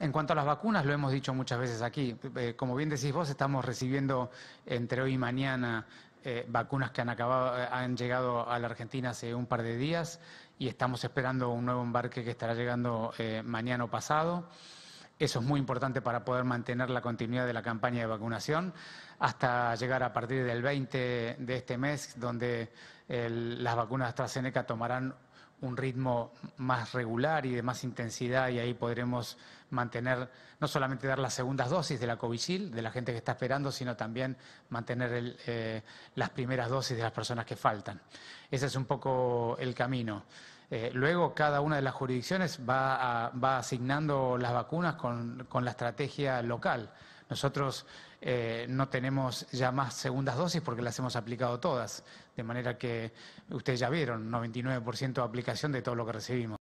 En cuanto a las vacunas, lo hemos dicho muchas veces aquí. Eh, como bien decís vos, estamos recibiendo entre hoy y mañana eh, vacunas que han, eh, han llegado a la Argentina hace un par de días y estamos esperando un nuevo embarque que estará llegando mañana o pasado. Eso es muy importante para poder mantener la continuidad de la campaña de vacunación hasta llegar a partir del 20 de este mes, donde las vacunas de AstraZeneca tomarán un ritmo más regular y de más intensidad y ahí podremos mantener, no solamente dar las segundas dosis de la COVID-19 de la gente que está esperando, sino también mantener eh, las primeras dosis de las personas que faltan. Ese es un poco el camino. Eh, luego, cada una de las jurisdicciones va, asignando las vacunas con la estrategia local. Nosotros eh, no tenemos ya más segundas dosis porque las hemos aplicado todas, de manera que ustedes ya vieron 99% de aplicación de todo lo que recibimos.